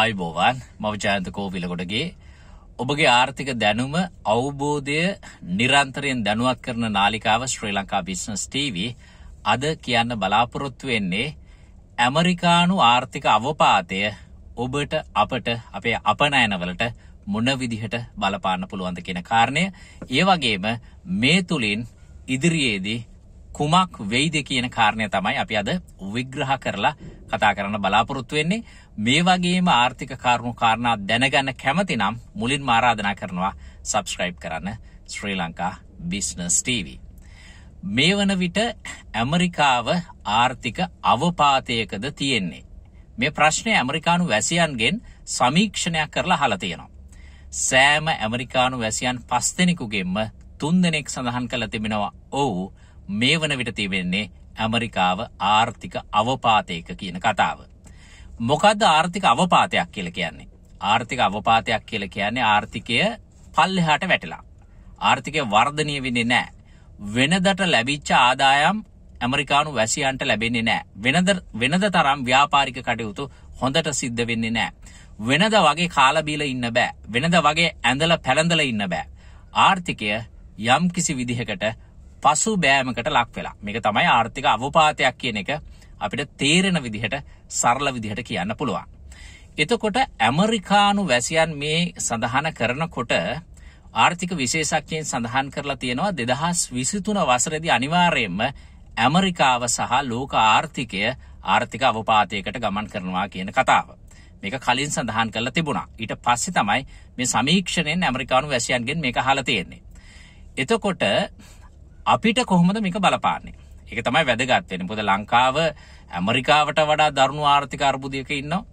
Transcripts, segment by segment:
ආයිබෝවන් මව ජයන්ත කෝවිලකොටගේ ඔබගේ ආර්ථික දැනුම අවබෝධය නිරන්තරයෙන් දැනුවත් කරන නාලිකාව ශ්‍රී ලංකා බිස්නස් TV අද කියන්න බලාපොරොත්තු වෙන්නේ ඇමරිකානු ආර්ථික අවපාතය ඔබට අපට අපේ අපනයනවලට මොන විදිහට බලපාන්න පුළුවන්ද කියන කාරණය ඒ වගේම මේ තුලින් ඉදිරියේදී කුමක් වෙයිද කියන කාරණය තමයි අපි අද විග්‍රහ කරලා කතා කරන්න බලාපොරොත්තු වෙන්නේ මේ වගේම ආර්ථික කාරණු කාරණා දැනගන්න කැමති නම් මුලින් මාරාධනා කරනවා සබස්ක්‍රයිබ් කරන්න ශ්‍රී ලංකා බිස්නස් TV. මේ වන විට ඇමරිකාව ආර්ථික අවපාතයකද තියෙන්නේ. මේ ප්‍රශ්නය ඇමරිකානු වැසියන්ගෙන් සමීක්ෂණයක් කරලා හලතියනවා. සෑම ඇමරිකානු වැසියන් පස්තෙනෙකුගෙන්ම තුන්දනෙක් සඳහන් කළ තිබෙනවා ඔවු මේ වන විට තිබෙන්නේ ඇමරිකාව ආර්ථික අවපාතයක කියන කතාව. මොකද ආර්ථික අවපාතයක් කියල කියන්නේ. ආර්ථික අවපාතයක් කියල කියන්නේ ආර්ථිකය පල්ලෙහාට වැටලා. ආර්ථිකය වර්ධනය වෙන්නේ නෑ. වෙනදට ලැබිච්ච ආදායම් ඇමරිකානු වැසියන්ට ලැබෙන්නේ නෑ. වෙනද තරම් ව්‍යාපාරික කටයුතු හොඳට සිද්ධ වෙන්නේ නෑ. වෙනද වගේ කාලබීල ඉන්න බෑ. වෙනද වගේ ඇඳල පැළඳල ඉන්න බෑ. ආර්ථිකය යම් කිසි විදිහකට පසු බෑමකට ලක් වෙලා මේක තමයි ආර්ථික අවපාතයක් කියන එක අපිට තේරෙන විදිහට සරල විදිහට කියන්න පුළුවන්. එතකොට ඇමරිකානු වැසියන් මේ සඳහන කරනකොට ආර්ථික විශේෂක්යෙන් සඳහන් කරලා තියෙනවා දෙදහස් විසිතුන වසරදි අනිවාර්යෙන්ම ඇමරිකාව සහ ලෝක ආර්ථිකය ආර්ථික අවපාතයකට ගමන් කරනවා කියන කතාව. මේක කලින් සඳහන් කරලා තිබුණා. ඊට පස්සේ තමයි මේ සමීක්ෂණයෙන් ඇමරිකානු වැසියන්ගෙන් මේක අහලා තියෙන්නේ. එතකොට අපිට කොහොමද මේක බලපාන්නේ. එක තමයි වැදගත්වෙන පොද ලංකාව ඇමරිකාවට වඩා දරුණු ආර්ථික අර්බුදයක ඉන්නවා.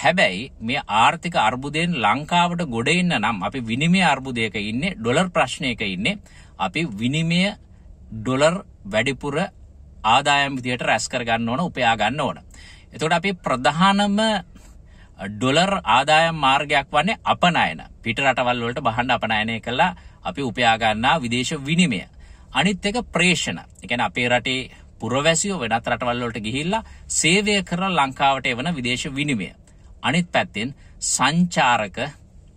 හැබැයි මේ ආර්ථික අර්බුදයෙන් ලංකාවට ගොඩ එන්න නම් අපි විනිමය අර්බුදයක ඉන්නේ ඩොලර් ප්‍රශ්නයක ඉන්නේ අපි විනිමය ඩොලර් වැඩිපුර ආදායම් විදියට රැස් කරගන්න ඕන උපයා ගන්න ඕන. එතකොට අපි ප්‍රධානම ඩොලර් ආදායම් මාර්ගයක් වන්නේ අපනයන. පිට රටවල් වලට බහන්න අපනයනය කළා අපි උපයා ගන්නා විදේශ විනිමය. අනිත් එක ප්‍රේෂණ. ඒ කියන්නේ අපේ රටේ පුරවැසියෝ වෙනත් රටවල් වලට ගිහිල්ලා සේවය කරලා ලංකාවට එවන විදේශ විනිමය. අනිත් පැත්තෙන් සංචාරක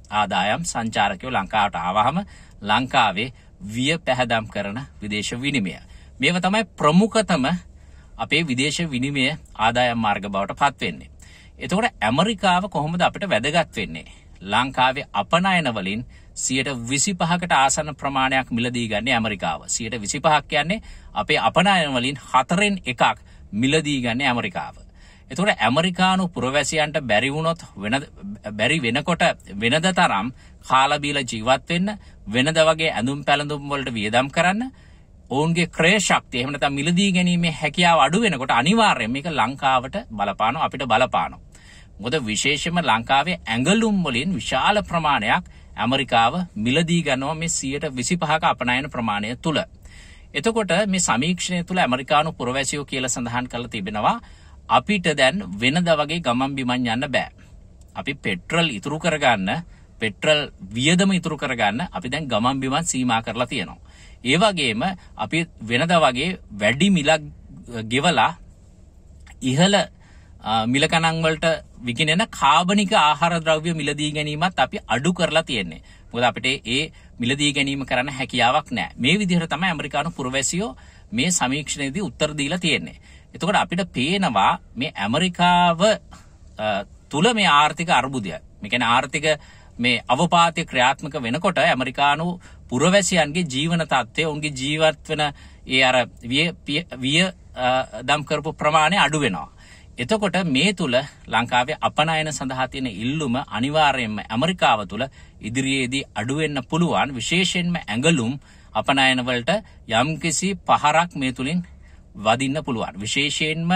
ආදායම් සංචාරකයෝ ලංකාවට ආවහම ලංකාවේ විය පැහැදම් කරන විදේශ විනිමය. මේව තමයි ප්‍රමුඛතම අපේ විදේශ විනිමය ආදායම් මාර්ග බවට පත් වෙන්නේ. එතකොට ඇමරිකාව කොහොමද අපිට වැදගත් වෙන්නේ? ලංකාවේ අපනයන වලින් සියට විසි පහකට ආසන ප්‍රමාණයක් මිලදී ගන්න ඇමරිකාව සියට විසි පහක් කියන්නේ අපේ අපනායනවලින් හතරෙන් එකක් මිලදී ගන්න ඇමරිකාව. එතුට ඇමරිකානු පුරවැසියන්ට බැරිවුණොත් බැරි වෙනකොට වෙනද තරම් කාලබීල ජීවත්වෙන්න වෙනද වගේ ඇඳුම් පැළඳුම් වලට වියදම් කරන්න ඔවුන්ගේ ක්‍රේශක්තිය එහමනත මිලදී ගැනීමේ හැකියාව අඩු වෙනකොට අනිවාර්යම එක ලංකාවට බලපානො අපිට බලපානො. මොද විශේෂම ලංකාවේ ඇඟලුම් වලින් විශාල ප්‍රමාණයක් ඇමරිකාව මිලදී ගන්නවා මේ සියයට විසි පහක අපනයන ප්‍රමාණය තුළ. එතකොට මේ සමීක්ෂණය තුළ ඇමරිකානු පුරවැසියෝ කියල සඳහන් කළ තිබෙනවා අපිට දැන් වෙනද වගේ ගමන් බිමන් යන්න බෑ. අපි පෙට්‍රල් ඉතුරු කරගන්න පෙට්‍රල් වියදම ඉතුරු කරගන්න අපි දැන් ගමන් බිමන් සීමා කරලා තියෙනවා. ඒවගේම අපි වෙනද වගේ වැඩි මිලක් ගෙවලා ඉහල මිලකණංවලට විගෙනෙන කාබනික ආහාර ද්‍රව්‍ය මිලදී ගැනීමත් අපි අඩු කරලා තියෙන්නේ. මොකද අපිට ඒ මිලදී ගැනීම කරන්න හැකියාවක් නැහැ. මේ විදිහට තමයි ඇමරිකානු පුරවැසියෝ මේ සමීක්ෂණයේදී උත්තර දීලා තියෙන්නේ. එතකොට අපිට පේනවා මේ ඇමරිකාව තුල මේ ආර්ථික අර්බුදය. මේ කියන්නේ ආර්ථික මේ අවපාතය ක්‍රියාත්මක වෙනකොට ඇමරිකානු පුරවැසියන්ගේ ජීවන තත්ත්වය උන්ගේ ජීවත් වෙන ඒ අර විය දම් කරපු ප්‍රමාණය අඩු වෙනවා. එතකොට මේ තුළ ලංකාවේ අපනයන සඳහා තියෙන ඉල්ලුම අනිවාර්යයෙන්ම ඇමරිකාව තුළ ඉදිරියේදී අඩුවෙන්න පුළුවන් විශේෂයෙන්ම ඇඟලුම් අපනයන වලට යම්කිසි පහරක් මේ තුලින් වදින්න පුළුවන් විශේෂයෙන්ම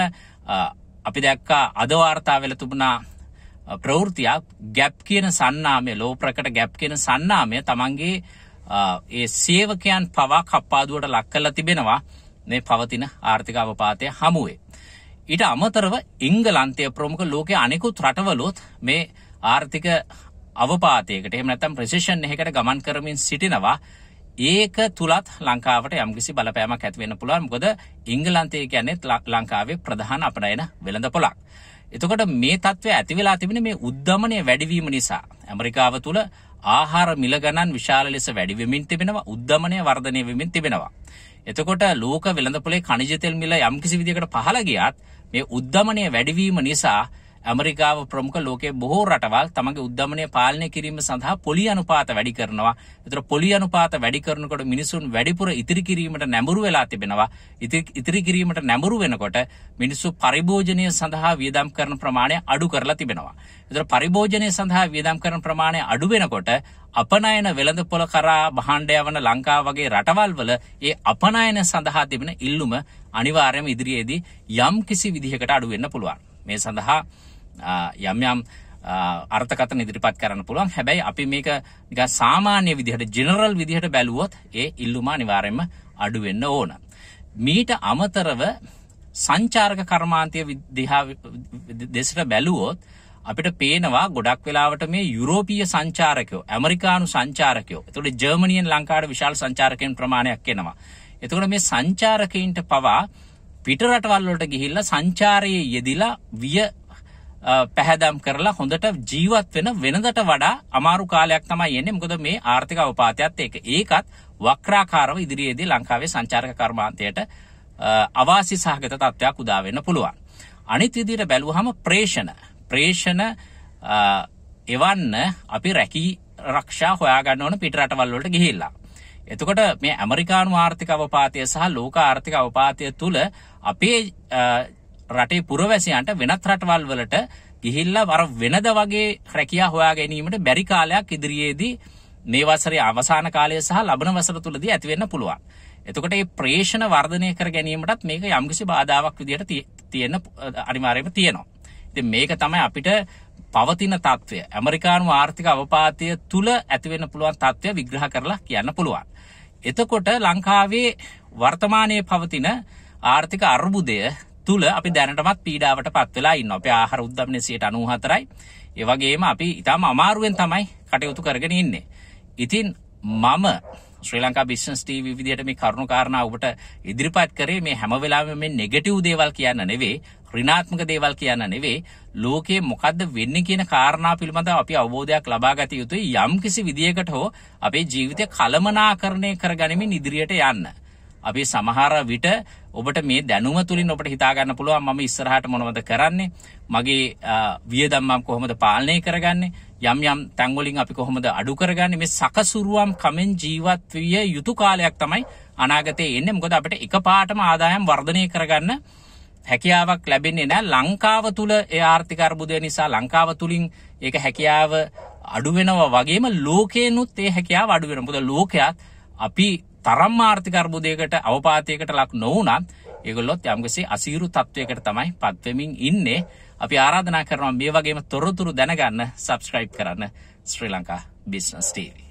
අපි දැක්කා අද වාර්තා වෙලා තිබුණා ප්‍රවෘත්තියක් ගැප් කියන සන්නාමය ලෝ ප්‍රකට ගැප් කියන සන්නාමය Tamange ඒ සේවකයන් පවා කප්පාදුවට ලක් කරලා තිබෙනවා මේ පවතින ආර්ථික අවපාතය හමුවේ ඊට අමතරව ඉංගලන්තය ප්‍රමුඛ ලෝකය අනෙකුත් රටවලොත් මේ ආර්ථික අවපාතයකට එහෙම නැත්නම් රිසෙෂන් එකකට ගමන් කරමින් සිටිනවා. ඒක තුලත් ලංකාවට යම්කිසි බලපෑමක් ඇති වෙන්න පුළුවන්. මොකද ඉංගලන්තය කියන්නේ ලංකාවේ ප්‍රධාන අපනයන වෙළඳ පොළක්. එතකොට මේ තත්ත්වය ඇති වෙලා තිබෙන මේ උද්ධමනය වැඩිවීම නිසා ඇමරිකාව තුල ආහාර මිල ගණන් විශාල ලෙස වැඩි වෙමින් තිබෙනවා උද්ධමනය වර්ධනය වෙමින් තිබෙනවා. එතකොට ලෝක වෙළඳපොලේ කනිජ තෙල් මිල යම්කිසි විදිහකට පහළ ගියත් මේ උද්ධමනය වැඩිවීම නිසා ඇමරිකාව ප්‍රමුඛ ලෝකේ බොහෝ රටවල් තමගේ උද්ධමනය පාලනය කිරීම සඳහා පොලි අනුපාත වැඩි කරනවා. ඒතර පොලි අනුපාත වැඩි කරනකොට මිනිසුන් වැඩිපුර ඉතිරි කිරීමට නැඹුරු වෙලා තිබෙනවා. ඉතිරි කිරීමට නැඹුරු වෙනකොට මිනිස්සු පරිභෝජනය සඳහා වියදම් කරන ප්‍රමාණය අඩු කරලා තිබෙනවා. ඒතර පරිභෝජනය සඳහා වියදම් කරන ප්‍රමාණය අඩු වෙනකොට අපනයන වෙළඳපොළ කරා බහණ්ඩ යවන ලංකාව වගේ රටවල් වල ඒ අපනයන සඳහා තිබෙන ඉල්ලුම අනිවාර්යයෙන්ම ඉදිරියේදී යම් කිසි විදිහකට අඩු වෙන්න පුළුවන්. මේ සඳහා යම් යම් අර්ථකතන ඉදිරිපත් කරන්න පුළුවන් හැබැයි අපි මේක නික සාමාන්‍ය විදිහට ජෙනරල් විදිහට බැලුවොත් ඒ ඉල්ලුම අනිවාර්යෙන්ම අඩු වෙන්න ඕන. මීට අමතරව සංචාරක කර්මාන්තය දිහා දෙසට බැලුවොත් අපිට පේනවා ගොඩක් වෙලාවට මේ යුරෝපීය සංචාරකයෝ ඇමරිකානු සංචාරකයෝ එතකොට ජර්මනියෙන් ලංකාවට විශාල සංචාරකයන් ප්‍රමාණයක් එනවා. එතකොට මේ සංචාරකයින්ට පවා පිටරටවල් වලට ගිහිල්ලා සංචාරයේ යෙදිලා විය පැහැදම් කරලා හොඳට ජීවත් වෙන වෙනදට වඩා අමාරු කාලයක් තමයි එන්නේ. මොකද මේ ආර්ථික අවපාතයත් එක්ක. ඒකත් වක්‍රාකාරව ඉදිරියේදී ලංකාවේ සංචාරක කර්මාන්තයට අවාසි සහගත තත්ත්වයක් උදා වෙන්න පුළුවන්. අනිත් විදිහට බැලුවහම ප්‍රේෂණ. ප්‍රේෂණ එවන්න අපි රැකී රක්ෂා හොයාගන්න ඕන පිටරටවල් වලට ගිහිල්ලා. එතකොට මේ ඇමරිකානු ආර්ථික අවපාතය සහ ලෝක ආර්ථික අවපාතය තුළ අපේ රටේ පුරවැසියන්ට වෙනත් රටවල් වලට ගිහිල්ලා අර වෙනද වගේ රැකියා හොයා ගැනීමට බැරි කාලයක් ඉදිරියේදී මේ වසරේ අවසාන කාලය සහ ලබන වසර තුලදී ඇති වෙන්න පුළුවන්. එතකොට මේ ප්‍රේෂණ වර්ධනය කර ගැනීමටත් මේක යම්කිසි බාධාවක් විදිහට තියෙන අනිවාර්යයෙන්ම තියෙනවා. ඉතින් මේක තමයි අපිට පවතින తත්වය ඇමරිකානු ආර්ථික අවපාතය තුල ඇති වෙන්න පුළුවන් తත්වය විග්‍රහ කරලා කියන්න පුළුවන්. එතකොට ලංකාවේ වර්තමානයේ පවතින ආර්ථික අර්බුදය තුළ අපි දැනටමත් පීඩාවට පත්වෙලා ඉන්න අප ආහාර උද්ධමනය සියට අනූහතරයි ඒවගේම අපි ඉතාම අමාරුවෙන් තමයි කටයුතු කරගෙන ඉන්නේ. ඉතින් මම ශ්‍රී ලංකා බිස්නස් TV විදිහට මේ කරුණු කාරණා ඔබට ඉදිරිපත් කරේ මේ හැම වෙලාවෙම මේ නෙගටිව් දේවල් කියන්න නෙවෙයි ඍණාත්මක දේවල් කියන්න නෙවෙයි ලෝකයේ මොකද්ද වෙන්නේ කියන කාරණා පිළිබඳව අපි අවබෝධයක් ලබා ගත යුතුයි යම්කිසි විදියකට හෝ අපේ ජීවිතය කළමනාකරණය කරගනිමින් ඉදිරියට යන්න. අපි සමහර විට ඔබට මේ දැනුම තුලින් ඔබට හිතා ගන්න පුළුවන් මම ඉස්සරහට මොනවද කරන්නේ මගේ වියදම් මම කොහොමද පාලනය කරගන්නේ යම් යම් තැන් වලින් අපි කොහොමද අඩු කරගන්නේ මේ සකසුරුවම් කමෙන් ජීවත් විය යුතු කාලයක් තමයි අනාගතේ එන්නේ මොකද අපිට එකපාරටම ආදායම් වර්ධනය කරගන්න හැකියාවක් ලැබෙන්නේ නැහැ ලංකාව තුල ඒ ආර්ථික අර්බුදය නිසා ලංකාව තුලින් ඒක හැකියාව අඩු වෙනවා වගේම ලෝකේනුත් ඒ හැකියාව අඩු වෙනවා. මොකද ලෝකයක් අපි තරම් ආර්ථික අර්බුදයකට අවපාතයකට ලක් නොවුනත් ඒගොල්ලොත් යම්කිසි අසීරු තත්වයකට තමයි පත්වෙමින් ඉන්නේ. අපි ආරාධනා කරනවා මේ වගේම තොරතුරු දැනගන්න subscribe කරන්න ශ්‍රී ලංකා business tv